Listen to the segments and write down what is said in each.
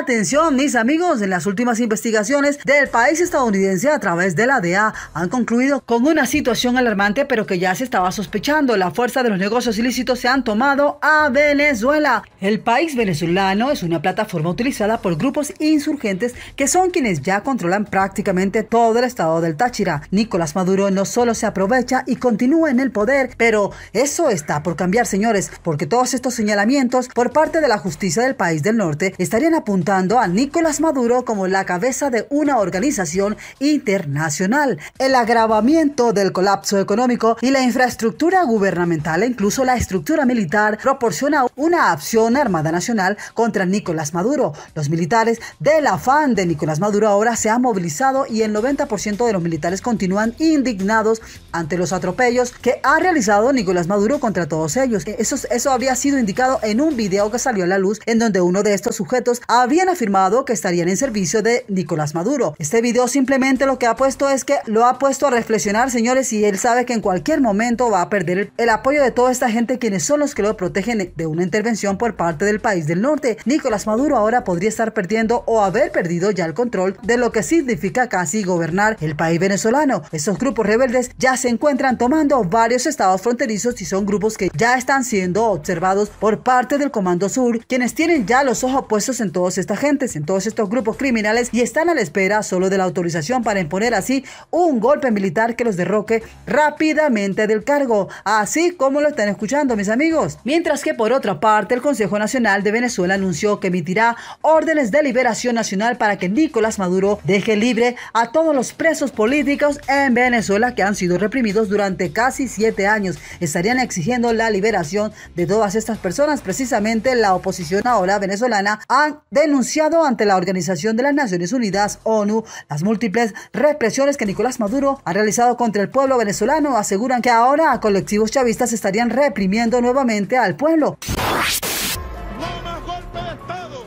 Atención, mis amigos, en las últimas investigaciones del país estadounidense a través de la DEA han concluido con una situación alarmante, pero que ya se estaba sospechando. La fuerza de los negocios ilícitos se han tomado a Venezuela. El país venezolano es una plataforma utilizada por grupos insurgentes que son quienes ya controlan prácticamente todo el estado del Táchira. Nicolás Maduro no solo se aprovecha y continúa en el poder, pero eso está por cambiar, señores, porque todos estos señalamientos por parte de la justicia del país del norte estarían apuntando a Nicolás Maduro como la cabeza de una organización internacional. El agravamiento del colapso económico y la infraestructura gubernamental e incluso la estructura militar proporciona una acción armada nacional contra Nicolás Maduro. Los militares del afán de Nicolás Maduro ahora se han movilizado y el 90% de los militares continúan indignados ante los atropellos que ha realizado Nicolás Maduro contra todos ellos. Eso, eso había sido indicado en un video que salió a la luz en donde uno de estos sujetos ha habían afirmado que estarían en servicio de Nicolás Maduro. Este video simplemente lo que ha puesto es que lo ha puesto a reflexionar, señores, y él sabe que en cualquier momento va a perder el apoyo de toda esta gente quienes son los que lo protegen de una intervención por parte del país del norte. Nicolás Maduro ahora podría estar perdiendo o haber perdido ya el control de lo que significa casi gobernar el país venezolano. esos grupos rebeldes ya se encuentran tomando varios estados fronterizos y son grupos que ya están siendo observados por parte del Comando Sur, quienes tienen ya los ojos puestos en todos estas gentes, en todos estos grupos criminales y están a la espera solo de la autorización para imponer así un golpe militar que los derroque rápidamente del cargo, así como lo están escuchando mis amigos. Mientras que por otra parte el Consejo Nacional de Venezuela anunció que emitirá órdenes de liberación nacional para que Nicolás Maduro deje libre a todos los presos políticos en Venezuela que han sido reprimidos durante casi siete años. Estarían exigiendo la liberación de todas estas personas, precisamente la oposición ahora venezolana han denunciado denunciado ante la Organización de las Naciones Unidas, ONU, las múltiples represiones que Nicolás Maduro ha realizado contra el pueblo venezolano, aseguran que ahora a colectivos chavistas estarían reprimiendo nuevamente al pueblo. No más golpe de Estado,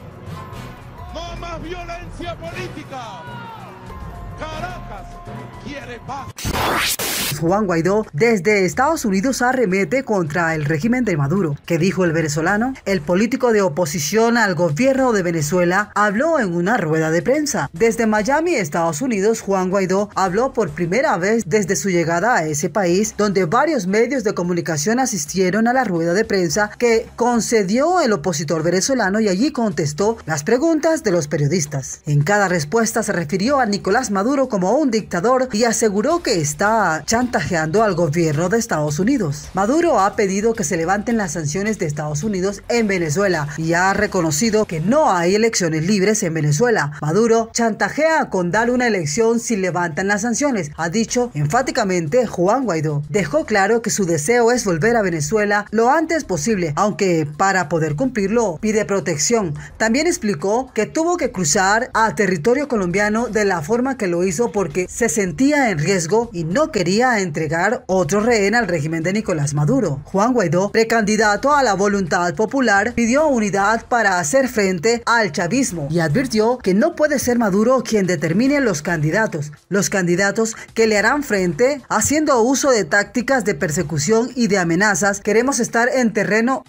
no más violencia política. Caracas quiere paz. Juan Guaidó desde Estados Unidos arremete contra el régimen de Maduro. ¿Qué dijo el venezolano? El político de oposición al gobierno de Venezuela habló en una rueda de prensa. Desde Miami, Estados Unidos, Juan Guaidó habló por primera vez desde su llegada a ese país, donde varios medios de comunicación asistieron a la rueda de prensa que concedió el opositor venezolano y allí contestó las preguntas de los periodistas. En cada respuesta se refirió a Nicolás Maduro como un dictador y aseguró que está chantajeando al gobierno de Estados Unidos. Maduro ha pedido que se levanten las sanciones de Estados Unidos en Venezuela y ha reconocido que no hay elecciones libres en Venezuela. Maduro chantajea con dar una elección si levantan las sanciones, ha dicho enfáticamente Juan Guaidó. Dejó claro que su deseo es volver a Venezuela lo antes posible, aunque para poder cumplirlo pide protección. También explicó que tuvo que cruzar a territorio colombiano de la forma que lo hizo porque se sentía en riesgo y no quería a entregar otro rehén al régimen de Nicolás Maduro. Juan Guaidó, precandidato a la voluntad popular, pidió unidad para hacer frente al chavismo y advirtió que no puede ser Maduro quien determine los candidatos, los candidatos que le harán frente haciendo uso de tácticas de persecución y de amenazas. Queremos estar en terreno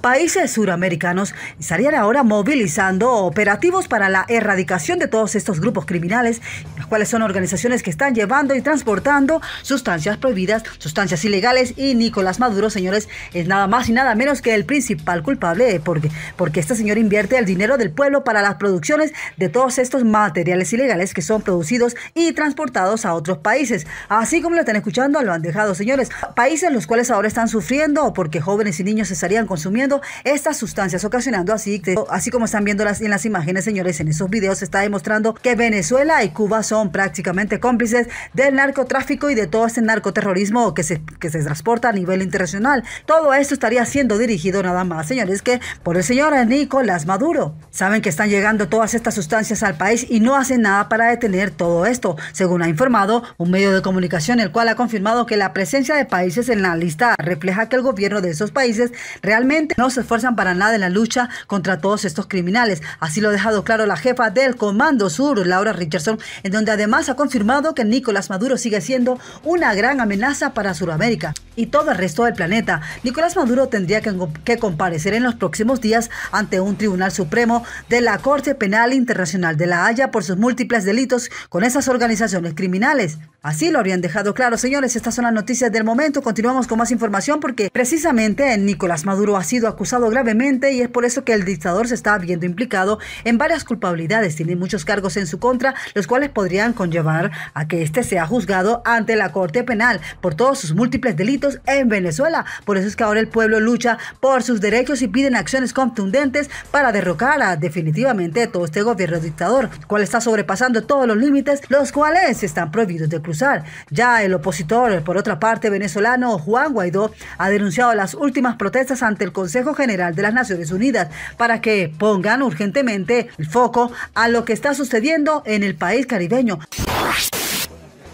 países suramericanos estarían ahora movilizando operativos para la erradicación de todos estos grupos criminales, los cuales son organizaciones que están llevando y transportando sustancias prohibidas, sustancias ilegales y Nicolás Maduro, señores, es nada más y nada menos que el principal culpable porque, porque este señor invierte el dinero del pueblo para las producciones de todos estos materiales ilegales que son producidos y transportados a otros países. Así como lo están escuchando, lo han dejado, señores, países los cuales ahora están sufriendo porque jóvenes y niños se estarían consumiendo estas sustancias, ocasionando así, así como están viendo las, en las imágenes, señores, en esos videos se está demostrando que Venezuela y Cuba son prácticamente cómplices del narcotráfico y de todo este narcoterrorismo que se, que se transporta a nivel internacional. Todo esto estaría siendo dirigido nada más, señores, que por el señor Nicolás Maduro. Saben que están llegando todas estas sustancias al país y no hacen nada para detener todo esto, según ha informado un medio de comunicación, el cual ha confirmado que la presencia de países en la lista refleja que el gobierno de esos países realmente no se esfuerzan para nada en la lucha contra todos estos criminales. Así lo ha dejado claro la jefa del Comando Sur, Laura Richardson, en donde además ha confirmado que Nicolás Maduro sigue siendo una gran amenaza para Sudamérica y todo el resto del planeta. Nicolás Maduro tendría que, que comparecer en los próximos días ante un tribunal supremo de la Corte Penal Internacional de La Haya por sus múltiples delitos con esas organizaciones criminales. Así lo habrían dejado claro, señores. Estas son las noticias del momento. Continuamos con más información porque precisamente Nicolás Maduro ha sido acusado gravemente y es por eso que el dictador se está viendo implicado en varias culpabilidades. Tiene muchos cargos en su contra, los cuales podrían conllevar a que este sea juzgado ante la Corte Penal por todos sus múltiples delitos en Venezuela. Por eso es que ahora el pueblo lucha por sus derechos y piden acciones contundentes para derrocar a, definitivamente todo este gobierno dictador, cual está sobrepasando todos los límites, los cuales están prohibidos de cruzar. Ya el opositor, por otra parte, venezolano Juan Guaidó, ha denunciado las últimas protestas ante el Consejo General de las Naciones Unidas para que pongan urgentemente el foco a lo que está sucediendo en el país caribeño.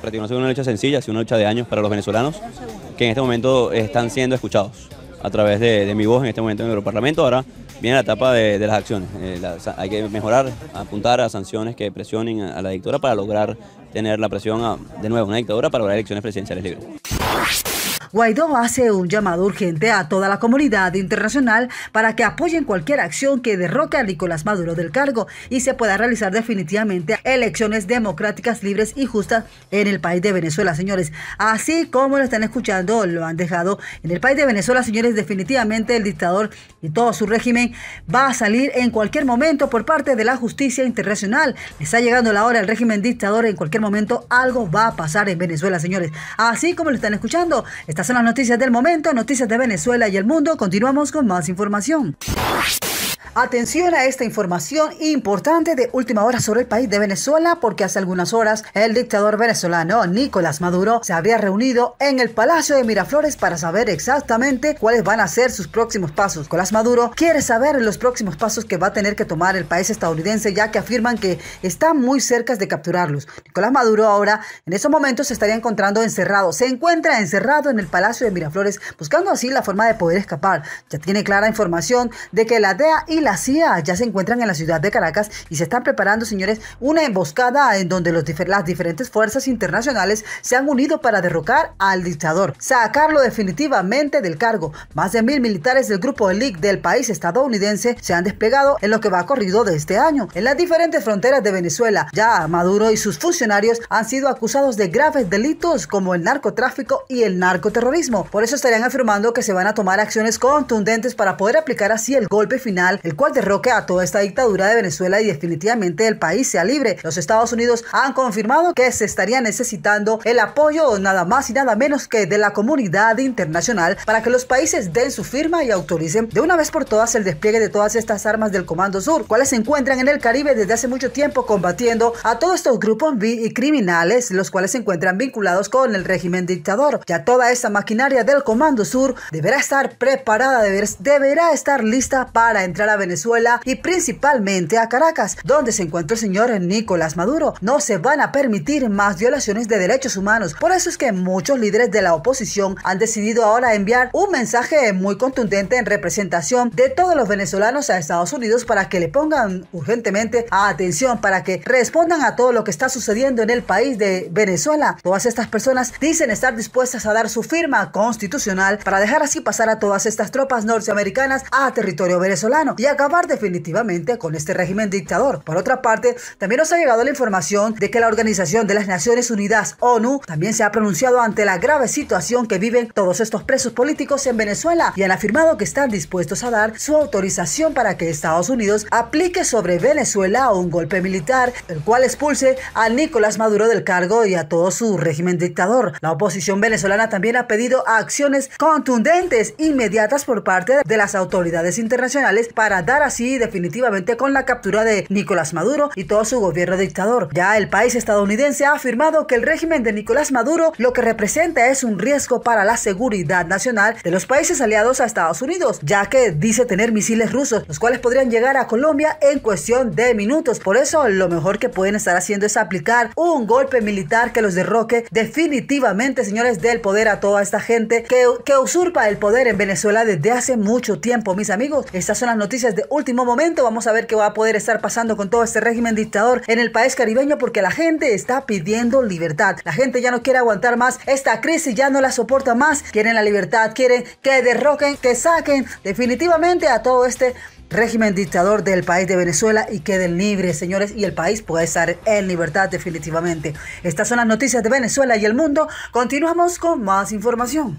prácticamente una lucha sencilla, es una lucha de años para los venezolanos que en este momento están siendo escuchados a través de, mi voz en este momento en el parlamento Ahora viene la etapa de, las acciones. Eh, hay que mejorar, apuntar a sanciones que presionen a, la dictadura para lograr tener la presión de nuevo una dictadura para lograr elecciones presidenciales libres. Guaidó hace un llamado urgente a toda la comunidad internacional para que apoyen cualquier acción que derroque a Nicolás Maduro del cargo y se pueda realizar definitivamente elecciones democráticas, libres y justas en el país de Venezuela, señores. Así como lo están escuchando, lo han dejado en el país de Venezuela, señores, definitivamente el dictador y todo su régimen va a salir en cualquier momento por parte de la justicia internacional. Está llegando la hora el régimen dictador, en cualquier momento algo va a pasar en Venezuela, señores. Así como lo están escuchando, está son las noticias del momento, noticias de Venezuela y el mundo. Continuamos con más información. Atención a esta información importante de última hora sobre el país de Venezuela, porque hace algunas horas el dictador venezolano Nicolás Maduro se había reunido en el Palacio de Miraflores para saber exactamente cuáles van a ser sus próximos pasos. Nicolás Maduro quiere saber los próximos pasos que va a tener que tomar el país estadounidense, ya que afirman que están muy cerca de capturarlos. Nicolás Maduro ahora, en esos momentos, se estaría encontrando encerrado. Se encuentra encerrado en el Palacio de Miraflores, buscando así la forma de poder escapar. Ya tiene clara información de que la DEA y la CIA ya se encuentran en la ciudad de Caracas y se están preparando, señores, una emboscada en donde las diferentes fuerzas internacionales se han unido para derrocar al dictador, sacarlo definitivamente del cargo. Más de mil militares del grupo ELIC del país estadounidense se han desplegado en lo que va corrido de este año. En las diferentes fronteras de Venezuela, ya Maduro y sus funcionarios han sido acusados de graves delitos como el narcotráfico y el narcoterrorismo. Por eso estarían afirmando que se van a tomar acciones contundentes para poder aplicar así el golpe final, cual derroque a toda esta dictadura de Venezuela y definitivamente el país sea libre. Los Estados Unidos han confirmado que se estaría necesitando el apoyo nada más y nada menos que de la comunidad internacional para que los países den su firma y autoricen de una vez por todas el despliegue de todas estas armas del Comando Sur, cuales se encuentran en el Caribe desde hace mucho tiempo combatiendo a todos estos grupos y criminales, los cuales se encuentran vinculados con el régimen dictador. Ya toda esta maquinaria del Comando Sur deberá estar preparada, deberá estar lista para entrar a Venezuela Venezuela y principalmente a Caracas, donde se encuentra el señor Nicolás Maduro. No se van a permitir más violaciones de derechos humanos. Por eso es que muchos líderes de la oposición han decidido ahora enviar un mensaje muy contundente en representación de todos los venezolanos a Estados Unidos para que le pongan urgentemente atención, para que respondan a todo lo que está sucediendo en el país de Venezuela. Todas estas personas dicen estar dispuestas a dar su firma constitucional para dejar así pasar a todas estas tropas norteamericanas a territorio venezolano y acabar definitivamente con este régimen dictador. Por otra parte, también nos ha llegado la información de que la Organización de las Naciones Unidas, ONU, también se ha pronunciado ante la grave situación que viven todos estos presos políticos en Venezuela y han afirmado que están dispuestos a dar su autorización para que Estados Unidos aplique sobre Venezuela un golpe militar, el cual expulse a Nicolás Maduro del cargo y a todo su régimen dictador. La oposición venezolana también ha pedido acciones contundentes, inmediatas por parte de las autoridades internacionales para dar así definitivamente con la captura de Nicolás Maduro y todo su gobierno dictador. Ya el país estadounidense ha afirmado que el régimen de Nicolás Maduro lo que representa es un riesgo para la seguridad nacional de los países aliados a Estados Unidos, ya que dice tener misiles rusos, los cuales podrían llegar a Colombia en cuestión de minutos. Por eso lo mejor que pueden estar haciendo es aplicar un golpe militar que los derroque definitivamente, señores, del poder a toda esta gente que usurpa el poder en Venezuela desde hace mucho tiempo, mis amigos. Estas son las noticias de último momento. Vamos a ver qué va a poder estar pasando con todo este régimen dictador en el país caribeño porque la gente está pidiendo libertad. La gente ya no quiere aguantar más esta crisis, ya no la soporta más. Quieren la libertad, quieren que derroquen, que saquen definitivamente a todo este régimen dictador del país de Venezuela y queden libres, señores, y el país puede estar en libertad definitivamente. Estas son las noticias de Venezuela y el mundo. Continuamos con más información.